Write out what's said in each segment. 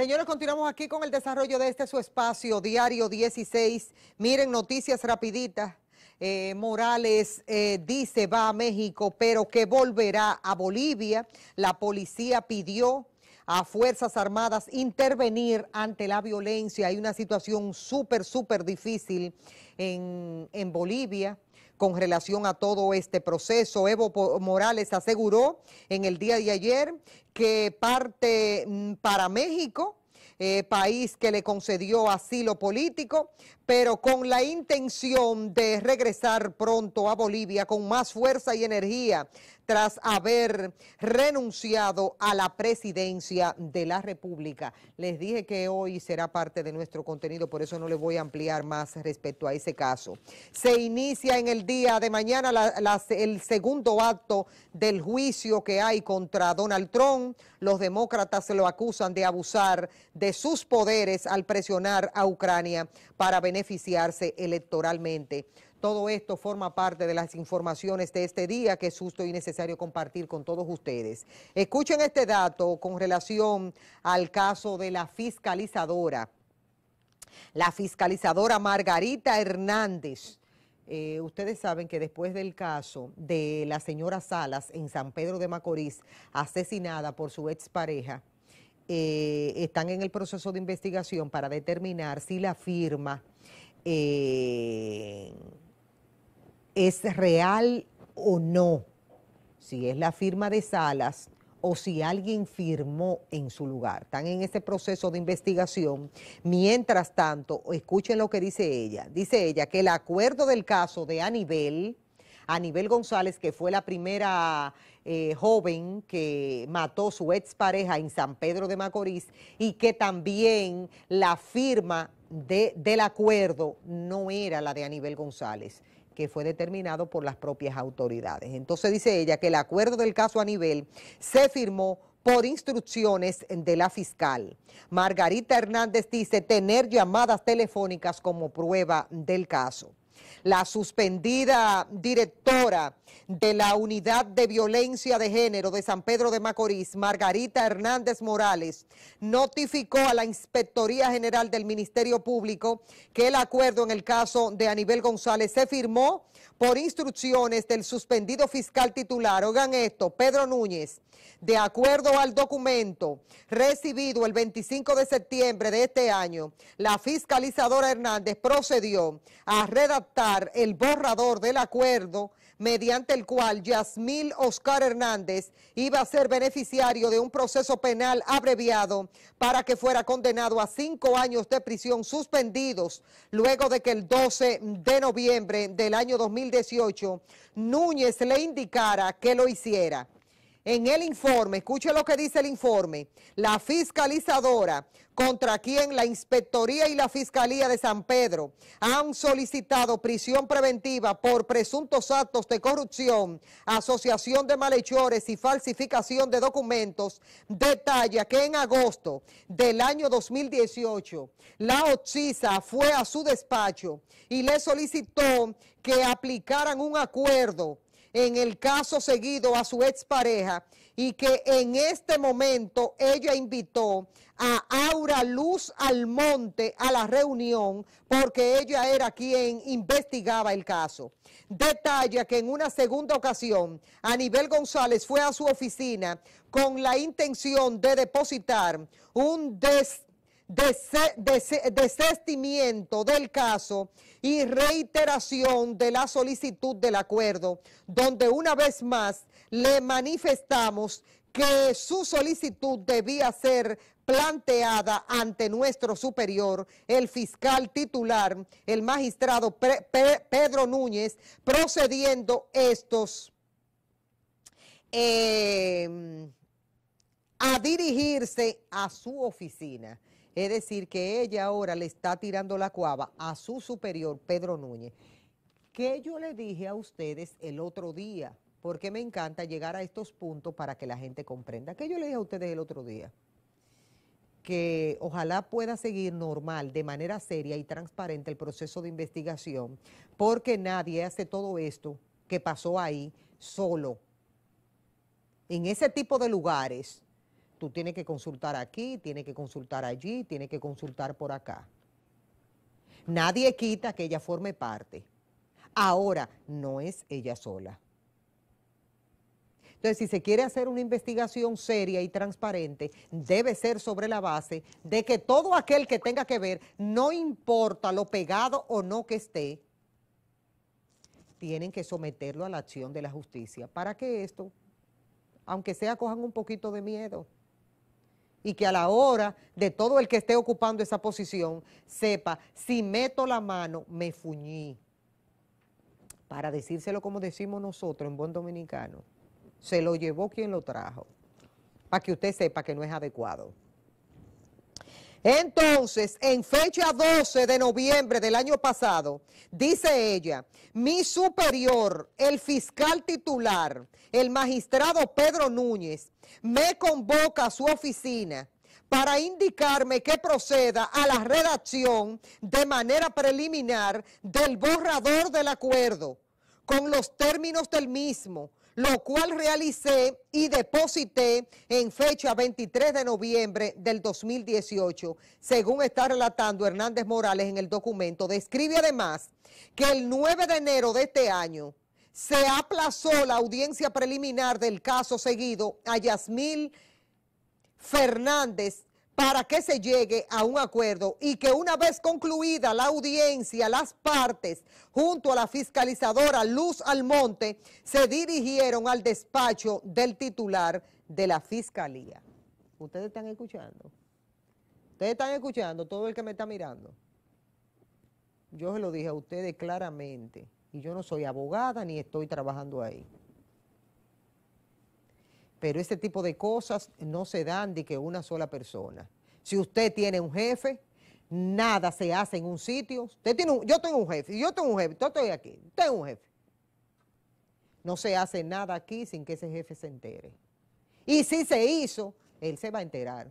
Señores, continuamos aquí con el desarrollo de este su espacio, diario 16. Miren, noticias rapiditas. Eh, Morales eh, dice va a México, pero que volverá a Bolivia. La policía pidió a Fuerzas Armadas intervenir ante la violencia. Hay una situación súper, súper difícil en, en Bolivia con relación a todo este proceso. Evo Morales aseguró en el día de ayer que parte mm, para México. Eh, país que le concedió asilo político, pero con la intención de regresar pronto a Bolivia con más fuerza y energía tras haber renunciado a la presidencia de la República. Les dije que hoy será parte de nuestro contenido, por eso no le voy a ampliar más respecto a ese caso. Se inicia en el día de mañana el segundo acto del juicio que hay contra Donald Trump. Los demócratas lo acusan de abusar de sus poderes al presionar a Ucrania para beneficiarse electoralmente. Todo esto forma parte de las informaciones de este día que es justo y necesario compartir con todos ustedes. Escuchen este dato con relación al caso de la fiscalizadora. La fiscalizadora Margarita Hernández. Eh, ustedes saben que después del caso de la señora Salas en San Pedro de Macorís, asesinada por su expareja, pareja, eh, están en el proceso de investigación para determinar si la firma... Eh, es real o no, si es la firma de Salas o si alguien firmó en su lugar. Están en ese proceso de investigación. Mientras tanto, escuchen lo que dice ella. Dice ella que el acuerdo del caso de Anibel, Anibel González, que fue la primera eh, joven que mató su expareja en San Pedro de Macorís, y que también la firma del acuerdo no era la de Anibel González que fue determinado por las propias autoridades. Entonces dice ella que el acuerdo del caso a nivel se firmó por instrucciones de la fiscal. Margarita Hernández dice tener llamadas telefónicas como prueba del caso la suspendida directora de la Unidad de Violencia de Género de San Pedro de Macorís, Margarita Hernández Morales, notificó a la Inspectoría General del Ministerio Público que el acuerdo en el caso de Aníbal González se firmó por instrucciones del suspendido fiscal titular, oigan esto, Pedro Núñez, de acuerdo al documento recibido el 25 de septiembre de este año, la fiscalizadora Hernández procedió a redactar el borrador del acuerdo mediante el cual Yasmil Oscar Hernández iba a ser beneficiario de un proceso penal abreviado para que fuera condenado a cinco años de prisión suspendidos luego de que el 12 de noviembre del año 2018 Núñez le indicara que lo hiciera en el informe, escuche lo que dice el informe, la fiscalizadora contra quien la Inspectoría y la Fiscalía de San Pedro han solicitado prisión preventiva por presuntos actos de corrupción, asociación de malhechores y falsificación de documentos, detalla que en agosto del año 2018 la OCISA fue a su despacho y le solicitó que aplicaran un acuerdo en el caso seguido a su expareja y que en este momento ella invitó a Aura Luz Almonte a la reunión porque ella era quien investigaba el caso. Detalla que en una segunda ocasión Anibel González fue a su oficina con la intención de depositar un des desestimiento del caso y reiteración de la solicitud del acuerdo, donde una vez más le manifestamos que su solicitud debía ser planteada ante nuestro superior, el fiscal titular, el magistrado Pedro Núñez, procediendo estos eh, a dirigirse a su oficina. Es decir, que ella ahora le está tirando la cuava a su superior, Pedro Núñez. ¿Qué yo le dije a ustedes el otro día? Porque me encanta llegar a estos puntos para que la gente comprenda. ¿Qué yo le dije a ustedes el otro día? que ojalá pueda seguir normal, de manera seria y transparente el proceso de investigación, porque nadie hace todo esto que pasó ahí solo. En ese tipo de lugares, Tú tienes que consultar aquí, tienes que consultar allí, tienes que consultar por acá. Nadie quita que ella forme parte. Ahora, no es ella sola. Entonces, si se quiere hacer una investigación seria y transparente, debe ser sobre la base de que todo aquel que tenga que ver, no importa lo pegado o no que esté, tienen que someterlo a la acción de la justicia para que esto, aunque sea, cojan un poquito de miedo y que a la hora de todo el que esté ocupando esa posición sepa, si meto la mano, me fuñí. Para decírselo como decimos nosotros en buen dominicano, se lo llevó quien lo trajo, para que usted sepa que no es adecuado. Entonces, en fecha 12 de noviembre del año pasado, dice ella, mi superior, el fiscal titular, el magistrado Pedro Núñez me convoca a su oficina para indicarme que proceda a la redacción de manera preliminar del borrador del acuerdo con los términos del mismo, lo cual realicé y deposité en fecha 23 de noviembre del 2018, según está relatando Hernández Morales en el documento. Describe además que el 9 de enero de este año, se aplazó la audiencia preliminar del caso seguido a Yasmil Fernández para que se llegue a un acuerdo y que una vez concluida la audiencia, las partes, junto a la fiscalizadora Luz Almonte, se dirigieron al despacho del titular de la fiscalía. ¿Ustedes están escuchando? ¿Ustedes están escuchando? Todo el que me está mirando. Yo se lo dije a ustedes claramente. Y yo no soy abogada ni estoy trabajando ahí. Pero ese tipo de cosas no se dan de que una sola persona. Si usted tiene un jefe, nada se hace en un sitio. Usted yo tengo un jefe, yo tengo un jefe, yo estoy aquí, tengo un jefe. No se hace nada aquí sin que ese jefe se entere. Y si se hizo, él se va a enterar.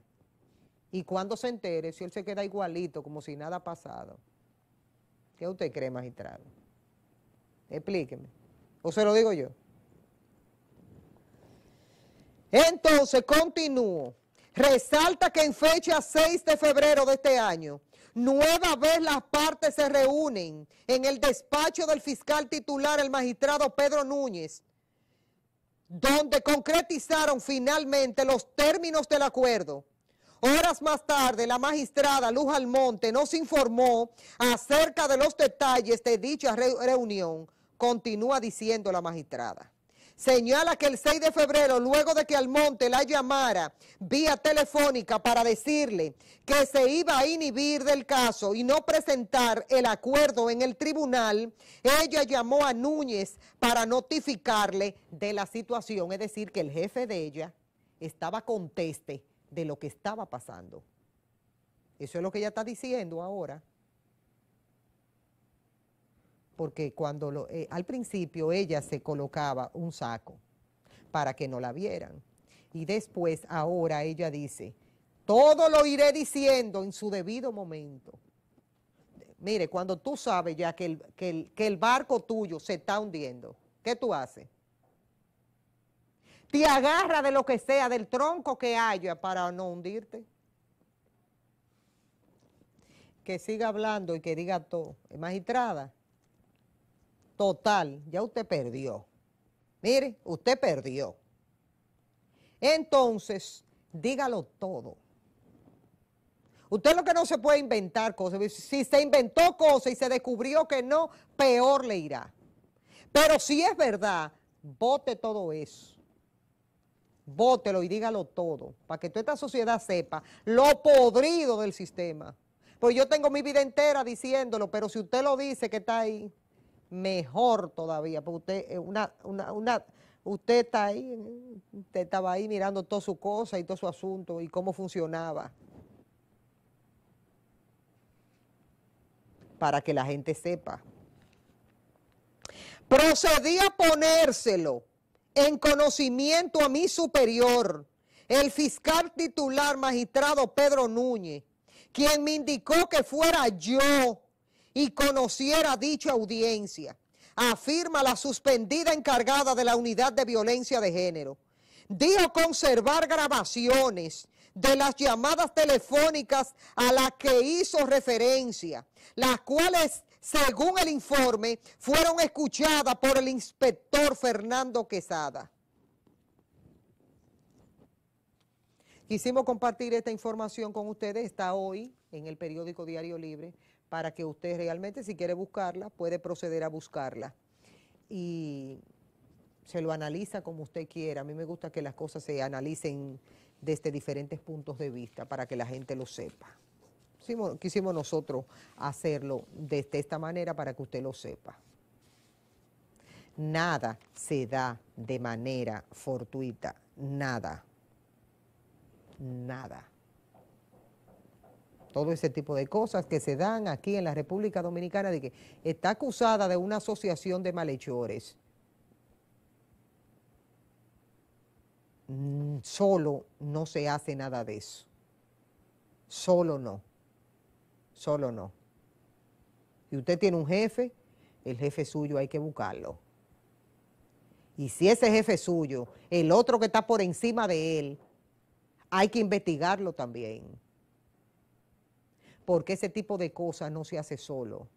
Y cuando se entere, si él se queda igualito, como si nada ha pasado, ¿qué usted cree, magistrado? Explíqueme. ¿O se lo digo yo? Entonces, continúo. Resalta que en fecha 6 de febrero de este año, nueva vez las partes se reúnen en el despacho del fiscal titular, el magistrado Pedro Núñez, donde concretizaron finalmente los términos del acuerdo. Horas más tarde, la magistrada Luz Almonte nos informó acerca de los detalles de dicha reunión continúa diciendo la magistrada. Señala que el 6 de febrero, luego de que Almonte la llamara vía telefónica para decirle que se iba a inhibir del caso y no presentar el acuerdo en el tribunal, ella llamó a Núñez para notificarle de la situación, es decir, que el jefe de ella estaba conteste de lo que estaba pasando. Eso es lo que ella está diciendo ahora porque cuando eh, al principio ella se colocaba un saco para que no la vieran. Y después, ahora ella dice, todo lo iré diciendo en su debido momento. Mire, cuando tú sabes ya que el, que el barco tuyo se está hundiendo, ¿qué tú haces? Te agarra de lo que sea, del tronco que haya para no hundirte que siga hablando y que diga todo. Magistrada, total, ya usted perdió. Mire, usted perdió. Entonces, dígalo todo. Usted lo que no se puede inventar cosas. Si se inventó cosas y se descubrió que no, peor le irá. Pero si es verdad, vote todo eso. Vótelo y dígalo todo, para que toda esta sociedad sepa lo podrido del sistema. Pues yo tengo mi vida entera diciéndolo, pero si usted lo dice que está ahí, mejor todavía, porque usted, eh, una, usted está ahí, usted estaba ahí mirando todas su cosa y todo su asunto y cómo funcionaba. Para que la gente sepa. Procedí a ponérselo en conocimiento a mi superior, el fiscal titular magistrado Pedro Núñez, quien me indicó que fuera yo y conociera dicha audiencia, afirma la suspendida encargada de la unidad de violencia de género. Dijo conservar grabaciones de las llamadas telefónicas a las que hizo referencia, las cuales, según el informe, fueron escuchadas por el inspector Fernando Quesada. Quisimos compartir esta información con ustedes, está hoy en el periódico Diario Libre, para que usted realmente, si quiere buscarla, puede proceder a buscarla. Y se lo analiza como usted quiera. A mí me gusta que las cosas se analicen desde diferentes puntos de vista para que la gente lo sepa. Quisimos nosotros hacerlo de esta manera para que usted lo sepa. Nada se da de manera fortuita, nada, nada todo ese tipo de cosas que se dan aquí en la República Dominicana, de que está acusada de una asociación de malhechores. Mm, solo no se hace nada de eso. Solo no. Solo no. Y usted tiene un jefe, el jefe suyo hay que buscarlo. Y si ese jefe suyo, el otro que está por encima de él, hay que investigarlo también porque ese tipo de cosas no se hace solo.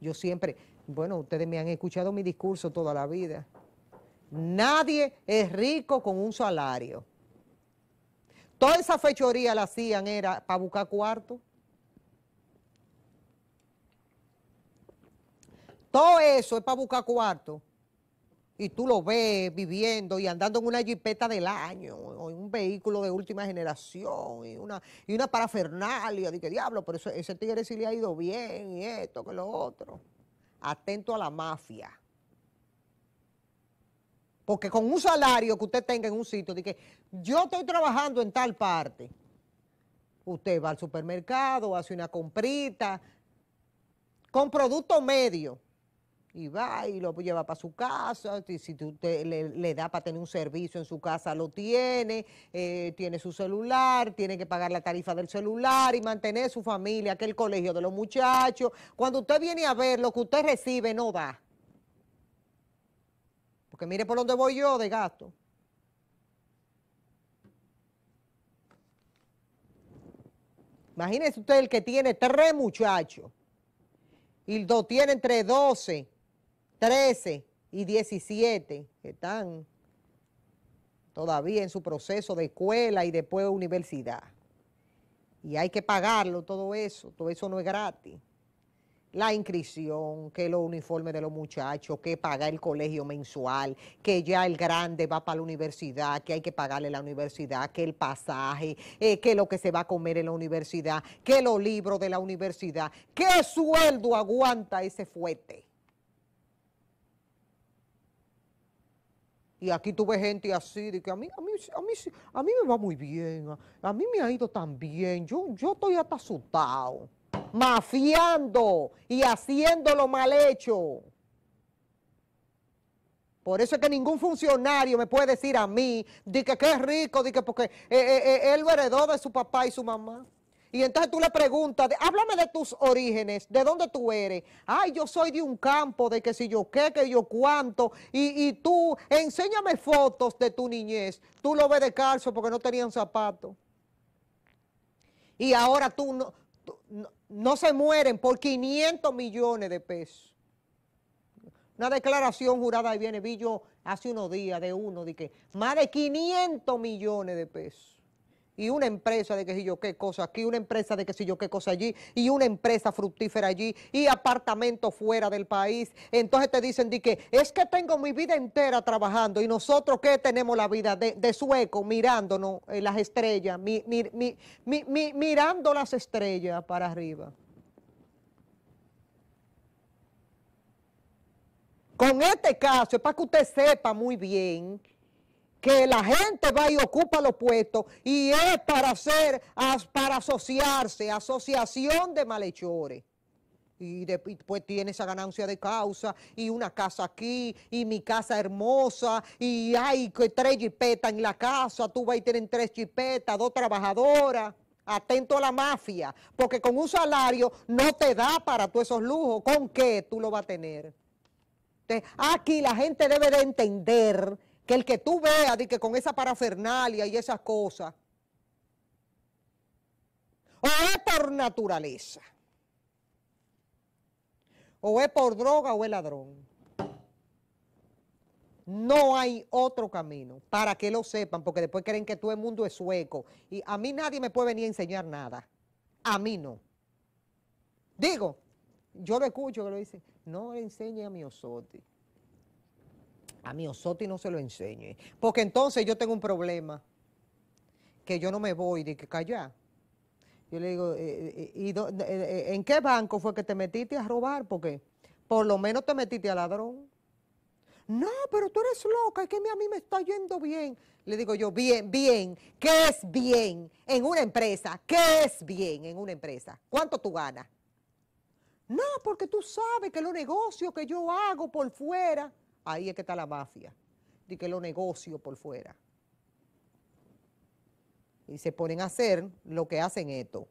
Yo siempre, bueno, ustedes me han escuchado mi discurso toda la vida. Nadie es rico con un salario. Toda esa fechoría la hacían era para buscar cuarto. Todo eso es para buscar cuarto y tú lo ves viviendo y andando en una jipeta del año o en un vehículo de última generación y una, y una parafernalia, de que diablo, pero ese, tigre sí le ha ido bien y esto, que lo otro. Atento a la mafia. Porque con un salario que usted tenga en un sitio, de que yo estoy trabajando en tal parte, usted va al supermercado, hace una comprita con producto medio y va y lo lleva para su casa, si usted le, da para tener un servicio en su casa, lo tiene, eh, tiene su celular, tiene que pagar la tarifa del celular y mantener su familia, aquel colegio de los muchachos. Cuando usted viene a ver lo que usted recibe, no da. Porque mire por dónde voy yo de gasto. Imagínese usted el que tiene tres muchachos y dos tiene entre 12 13 y 17 que están todavía en su proceso de escuela y después universidad. Y hay que pagarlo todo eso, todo eso no es gratis. La inscripción, que los uniformes de los muchachos, que pagar el colegio mensual, que ya el grande va para la universidad, que hay que pagarle la universidad, que el pasaje, eh, que lo que se va a comer en la universidad, que los libros de la universidad, qué sueldo aguanta ese fuerte Y aquí tuve gente así, de que a mí, a mí, a mí, me va muy bien, a, mí me ha ido tan bien, yo, yo estoy hasta asustado, mafiando y haciendo lo mal hecho. Por eso es que ningún funcionario me puede decir a mí, de que es rico, que porque eh, eh, eh, él lo heredó de su papá y su mamá. Y entonces tú le preguntas, háblame de tus orígenes, de dónde tú eres. Ay, yo soy de un campo, de que si yo qué, que yo cuánto. Y, tú, enséñame fotos de tu niñez. Tú lo ves de calzo porque no tenían zapatos. Y ahora tú no, no, se mueren por 500 millones de pesos. Una declaración jurada ahí viene, vi hace unos días de uno, de que más de 500 millones de pesos y una empresa de que si yo qué cosa aquí, una empresa de que si yo qué cosa allí, y una empresa fructífera allí, y apartamento fuera del país. Entonces te dicen di que es que tengo mi vida entera trabajando y nosotros que tenemos la vida de, sueco mirándonos eh, las estrellas, mirando las estrellas para arriba. Con este caso para que usted sepa muy bien que la gente va y ocupa los puestos y es para hacer, para asociarse, asociación de malhechores. Y después pues, tiene esa ganancia de causa y una casa aquí y mi casa hermosa y hay tres chipetas en la casa, tú vas y tienen tres chipetas, dos trabajadoras. Atento a la mafia, porque con un salario no te da para todos esos lujos. ¿Con qué tú lo vas a tener? aquí la gente debe de entender que el que tú veas y que con esa parafernalia y esas cosas, o es por naturaleza, o es por droga o es ladrón. No hay otro camino para que lo sepan, porque después creen que todo el mundo es sueco. Y a mí nadie me puede venir a enseñar nada. A mí no. Digo, yo lo escucho que lo dicen, no le enseñe a mi osote a mi Osoti no se lo enseñe. Porque entonces yo tengo un problema, que yo no me voy de que calla. Yo le digo, eh, eh, ¿y, eh, en qué banco fue que te metiste a robar? Porque por lo menos te metiste a ladrón. No, pero tú eres loca, es que a mí me está yendo bien. Le digo yo, bien, bien, ¿qué es bien en una empresa? ¿Qué es bien en una empresa? ¿Cuánto tú ganas? No, porque tú sabes que los negocios que yo hago por fuera, Ahí es que está la mafia, de que lo negocio por fuera. Y se ponen a hacer lo que hacen esto.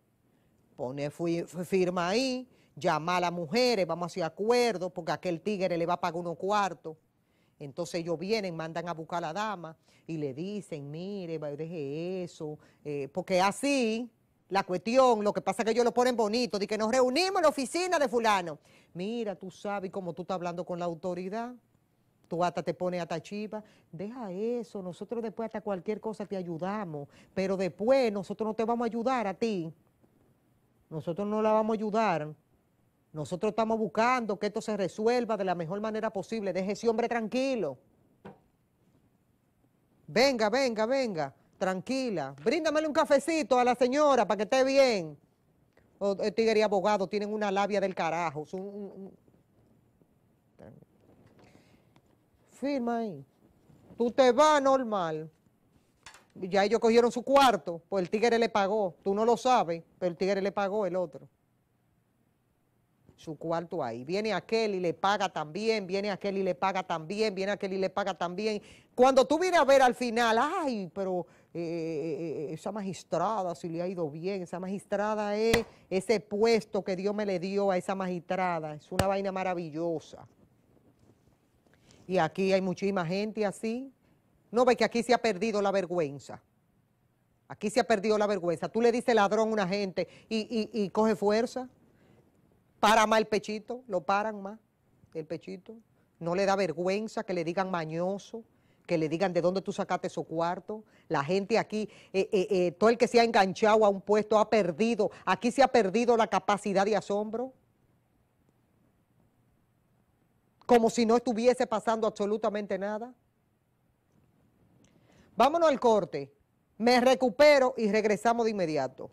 Pone firma ahí, llama a las mujeres, vamos a hacer acuerdo porque aquel tigre le va a pagar unos cuartos. Entonces ellos vienen, mandan a buscar a la dama y le dicen, mire, deje eso, eh, porque así la cuestión, lo que pasa es que ellos lo ponen bonito, de que nos reunimos en la oficina de fulano. Mira, tú sabes cómo tú estás hablando con la autoridad tú hasta te pones a chiva, deja eso, nosotros después hasta cualquier cosa te ayudamos, pero después nosotros no te vamos a ayudar a ti, nosotros no la vamos a ayudar, nosotros estamos buscando que esto se resuelva de la mejor manera posible, deje ese hombre tranquilo, venga, venga, venga, tranquila, bríndamele un cafecito a la señora para que esté bien, oh, el eh, tigre y abogado tienen una labia del carajo, son un firma ahí. Tú te vas normal. Ya ellos cogieron su cuarto, pues el tigre le pagó. Tú no lo sabes, pero el tigre le pagó el otro. Su cuarto ahí. Viene aquel y le paga también, viene aquel y le paga también, viene aquel y le paga también. Cuando tú vienes a ver al final, ay, pero eh, eh, esa magistrada, si le ha ido bien, esa magistrada es ese puesto que Dios me le dio a esa magistrada. Es una vaina maravillosa. Y aquí hay muchísima gente así. No ve que aquí se ha perdido la vergüenza. Aquí se ha perdido la vergüenza. Tú le dices ladrón a una gente y, coge fuerza. Para más el pechito, lo paran más el pechito. No le da vergüenza que le digan mañoso, que le digan de dónde tú sacaste su cuarto. La gente aquí, eh, eh, eh, todo el que se ha enganchado a un puesto ha perdido, aquí se ha perdido la capacidad de asombro como si no estuviese pasando absolutamente nada. Vámonos al corte, me recupero y regresamos de inmediato.